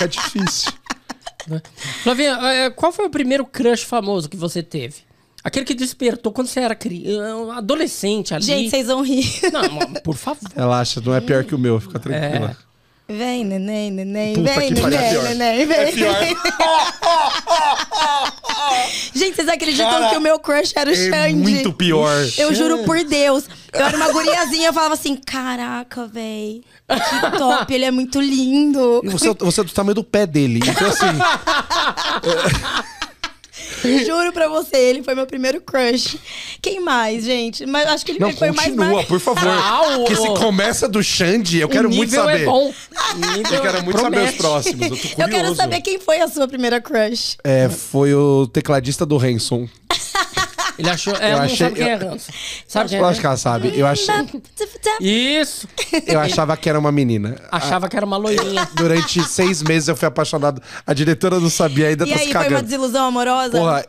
ficar difícil. Né? Flavinha, é, é, qual foi o primeiro crush famoso que você teve? Aquele que despertou quando você era criança, eh, adolescente ali. Gente, vocês vão rir. Não, por favor. Relaxa, não é pior que o meu, fica é. tranquila. É. Vem, neném, neném, Puta vem, neném, neném, vem. É pior. Oh, oh, oh, Gente, vocês acreditam Cara, que o meu crush era o é Xande? muito pior. Eu juro por Deus. Eu era uma guriazinha, eu falava assim, caraca, véi. Que top, ele é muito lindo. E você, é você é do tamanho do pé dele. Então assim... Juro pra você, ele foi meu primeiro crush. Quem mais, gente? Mas acho que ele Não, foi continua, mais. Continua, por favor. que se começa do Xande, eu quero muito é saber. É bom. Eu quero muito Promete. saber os próximos. Eu, tô eu quero saber quem foi a sua primeira crush. É, foi o tecladista do Hanson. Ele achou. É, eu não achei, sabe quem é Hanson. Sabe quem é? Eu acho né? que ela sabe. Eu achei. Isso! Eu achava que era uma menina. Achava que era uma loirinha. Durante seis meses eu fui apaixonado. A diretora não sabia ainda. E tá aí, cagando. foi uma desilusão amorosa? Porra,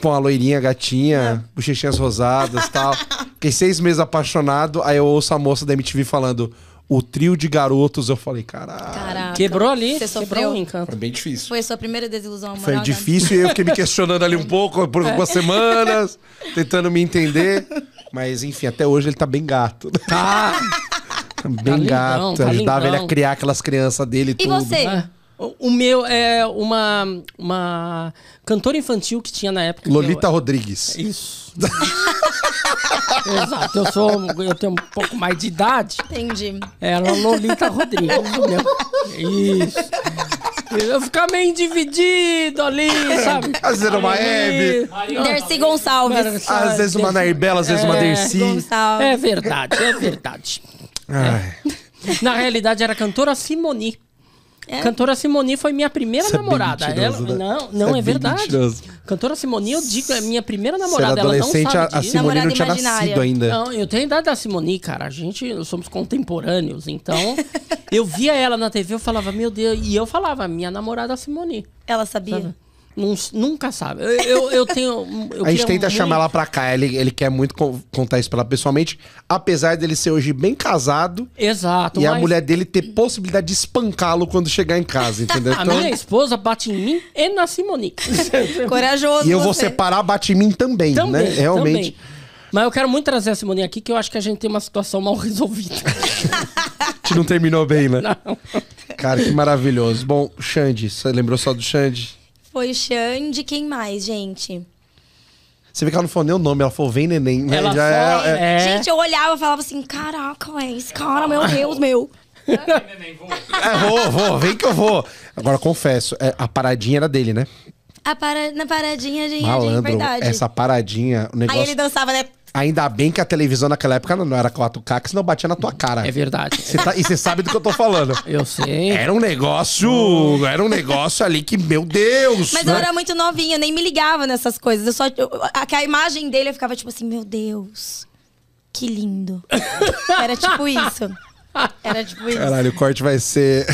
Pô, a loirinha, gatinha, bochechinhas rosadas e tal. Fiquei seis meses apaixonado, aí eu ouço a moça da MTV falando: o trio de garotos, eu falei, caralho. Quebrou ali, você sofreu. encanto. Foi bem difícil. Foi a sua primeira desilusão amorosa. Foi difícil e eu fiquei me questionando ali um pouco, por é. algumas semanas, tentando me entender. Mas, enfim, até hoje ele tá bem gato. Tá! tá bem tá gato. Lindão, tá ajudava lindão. ele a criar aquelas crianças dele e tudo. E você? É. O meu é uma, uma cantora infantil que tinha na época. Lolita eu... Rodrigues. Isso. Exato, eu sou. Eu tenho um pouco mais de idade. Entendi. Era Lolita Rodrigues, meu Isso. Eu ficar meio dividido ali, sabe? Às vezes uma Hebe. Dercy Gonçalves. Às vezes uma Narbela, às vezes é, uma Dercy. Gonçalves. É verdade, é verdade. É. Na realidade, era cantora Simoni. É. Cantora Simoni foi minha primeira é namorada. É ela... né? Não, não é, é verdade. Mentiroso. Cantora Simone, eu digo, é minha primeira namorada. Ela não sabe a, a Simone não tinha imaginária. nascido ainda. Não, eu tenho idade da Simone, cara. A gente, somos contemporâneos. Então, eu via ela na TV, eu falava, meu Deus. E eu falava, minha namorada é Simone. Ela sabia? Sabe? nunca sabe. Eu, eu, eu tenho. Eu a gente tenta muito... chamar ela pra cá. Ele, ele quer muito contar isso pra ela pessoalmente. Apesar dele ser hoje bem casado. Exato. E mas... a mulher dele ter possibilidade de espancá-lo quando chegar em casa, entendeu? a então... minha esposa bate em mim e na Simonique. Corajoso. E eu vou você. separar, bate em mim também, né? também né? Realmente. Também. Mas eu quero muito trazer a Simone aqui, que eu acho que a gente tem uma situação mal resolvida. a gente não terminou bem, né? Não. Cara, que maravilhoso. Bom, Xande, você lembrou só do Xande? Foi o Xande. Quem mais, gente? Você vê que ela não falou nem o nome, ela falou Vem Neném. Ela Já é, foi, é, é... Gente, eu olhava e falava assim, caraca, é esse cara, meu Deus, meu. É, neném, vou. é, vou, vou, vem que eu vou. Agora, confesso, é, a paradinha era dele, né? A para... Na paradinha, gente, é Malandro, verdade. essa paradinha, o negócio... Aí ele dançava, né? Ainda bem que a televisão naquela época não era 4K, que senão batia na tua cara. É verdade. Cê tá, e você sabe do que eu tô falando. Eu sei. Era um negócio. Era um negócio ali que, meu Deus! Mas né? eu era muito novinha, nem me ligava nessas coisas. Eu só. Eu, a, a imagem dele eu ficava tipo assim, meu Deus, que lindo. Era tipo isso. Era tipo isso. Caralho, o corte vai ser.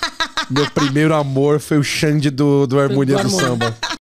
meu primeiro amor foi o Xande do, do Harmonia do, do, do Samba.